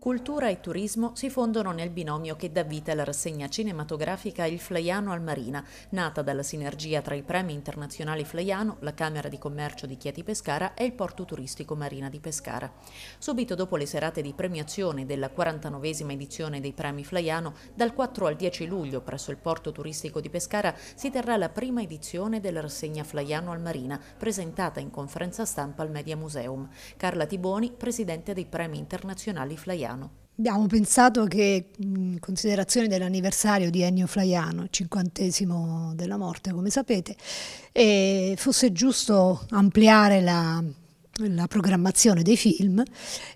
Cultura e turismo si fondono nel binomio che dà vita alla rassegna cinematografica Il Flaiano al Marina, nata dalla sinergia tra i premi internazionali Flaiano, la Camera di Commercio di Chieti Pescara e il porto turistico Marina di Pescara. Subito dopo le serate di premiazione della 49esima edizione dei premi Flaiano, dal 4 al 10 luglio presso il porto turistico di Pescara si terrà la prima edizione della rassegna Flaiano al Marina, presentata in conferenza stampa al Media Museum. Carla Tiboni, presidente dei premi internazionali Flaiano. Flaiano? Abbiamo pensato che in considerazione dell'anniversario di Ennio Flaiano, cinquantesimo della morte come sapete, eh, fosse giusto ampliare la, la programmazione dei film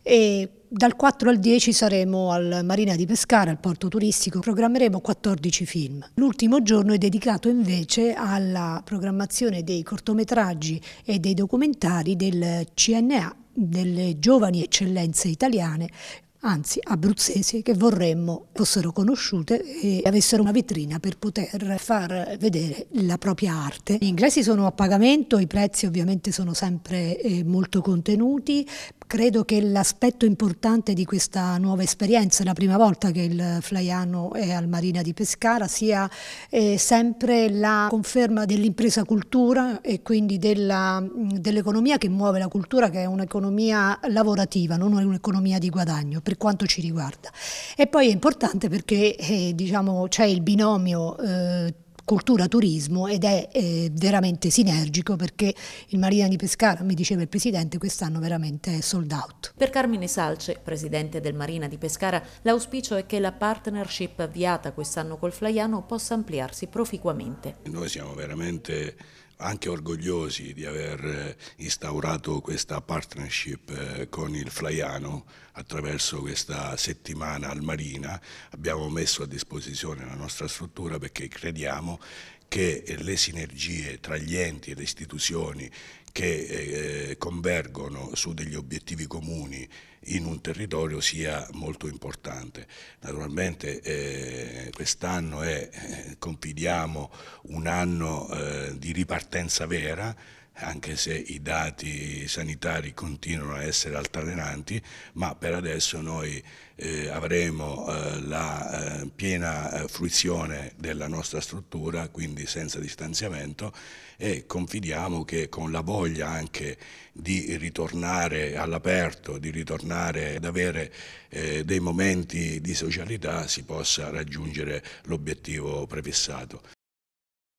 e dal 4 al 10 saremo al Marina di Pescara, al porto turistico, programmeremo 14 film. L'ultimo giorno è dedicato invece alla programmazione dei cortometraggi e dei documentari del CNA delle giovani eccellenze italiane anzi abruzzesi, che vorremmo fossero conosciute e avessero una vetrina per poter far vedere la propria arte. Gli ingressi sono a pagamento, i prezzi ovviamente sono sempre eh, molto contenuti, Credo che l'aspetto importante di questa nuova esperienza, la prima volta che il Flaiano è al Marina di Pescara, sia eh, sempre la conferma dell'impresa cultura e quindi dell'economia che muove la cultura, che è un'economia lavorativa, non un'economia di guadagno, per quanto ci riguarda. E poi è importante perché eh, diciamo, c'è il binomio eh, cultura-turismo ed è eh, veramente sinergico perché il Marina di Pescara, mi diceva il Presidente, quest'anno veramente è sold out. Per Carmine Salce, Presidente del Marina di Pescara, l'auspicio è che la partnership avviata quest'anno col Flaiano possa ampliarsi proficuamente. Noi siamo veramente anche orgogliosi di aver eh, instaurato questa partnership eh, con il Flaiano attraverso questa settimana al Marina. Abbiamo messo a disposizione la nostra struttura perché crediamo che le sinergie tra gli enti e le istituzioni che eh, convergono su degli obiettivi comuni in un territorio sia molto importante. Naturalmente eh, quest'anno è, eh, confidiamo, un anno eh, di ripartenza vera, anche se i dati sanitari continuano a essere altalenanti, ma per adesso noi eh, avremo eh, la eh, piena eh, fruizione della nostra struttura, quindi senza distanziamento e confidiamo che con la voglia anche di ritornare all'aperto, di ritornare ad avere eh, dei momenti di socialità si possa raggiungere l'obiettivo prefissato.